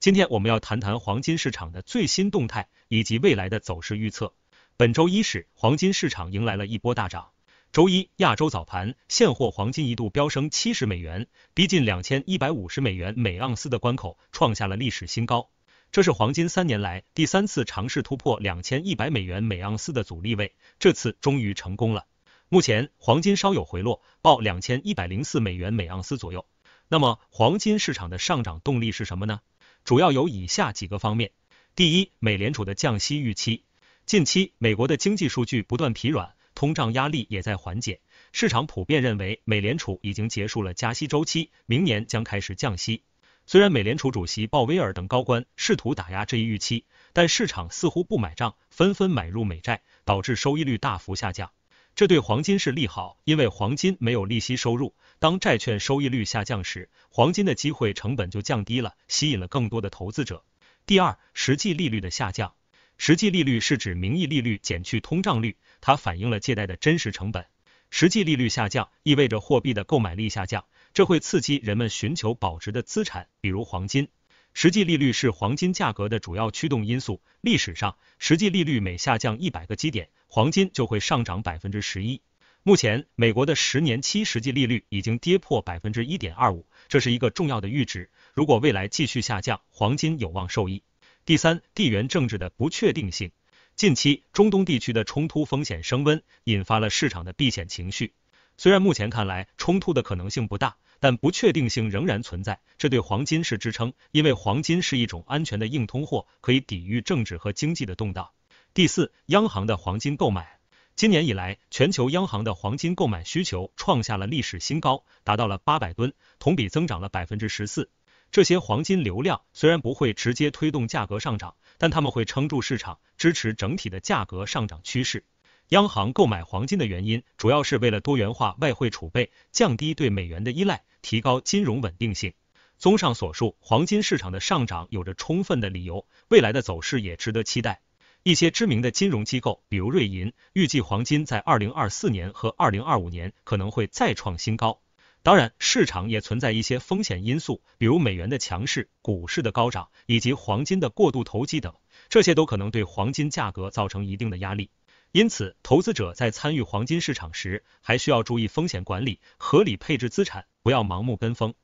今天我们要谈谈黄金市场的最新动态以及未来的走势预测。本周一始，黄金市场迎来了一波大涨。周一亚洲早盘，现货黄金一度飙升七十美元，逼近两千一百五十美元每盎司的关口，创下了历史新高。这是黄金三年来第三次尝试突破两千一百美元每盎司的阻力位，这次终于成功了。目前黄金稍有回落，报两千一百零四美元每盎司左右。那么，黄金市场的上涨动力是什么呢？主要有以下几个方面：第一，美联储的降息预期。近期，美国的经济数据不断疲软，通胀压力也在缓解，市场普遍认为美联储已经结束了加息周期，明年将开始降息。虽然美联储主席鲍威尔等高官试图打压这一预期，但市场似乎不买账，纷纷买入美债，导致收益率大幅下降。这对黄金是利好，因为黄金没有利息收入。当债券收益率下降时，黄金的机会成本就降低了，吸引了更多的投资者。第二，实际利率的下降。实际利率是指名义利率减去通胀率，它反映了借贷的真实成本。实际利率下降意味着货币的购买力下降，这会刺激人们寻求保值的资产，比如黄金。实际利率是黄金价格的主要驱动因素。历史上，实际利率每下降一百个基点。黄金就会上涨百分之十一。目前，美国的十年期实际利率已经跌破百分之一点二五，这是一个重要的阈值。如果未来继续下降，黄金有望受益。第三，地缘政治的不确定性。近期，中东地区的冲突风险升温，引发了市场的避险情绪。虽然目前看来冲突的可能性不大，但不确定性仍然存在，这对黄金是支撑，因为黄金是一种安全的硬通货，可以抵御政治和经济的动荡。第四，央行的黄金购买。今年以来，全球央行的黄金购买需求创下了历史新高，达到了八百吨，同比增长了百分之十四。这些黄金流量虽然不会直接推动价格上涨，但他们会撑住市场，支持整体的价格上涨趋势。央行购买黄金的原因主要是为了多元化外汇储备，降低对美元的依赖，提高金融稳定性。综上所述，黄金市场的上涨有着充分的理由，未来的走势也值得期待。一些知名的金融机构，比如瑞银，预计黄金在二零二四年和二零二五年可能会再创新高。当然，市场也存在一些风险因素，比如美元的强势、股市的高涨以及黄金的过度投机等，这些都可能对黄金价格造成一定的压力。因此，投资者在参与黄金市场时，还需要注意风险管理，合理配置资产，不要盲目跟风。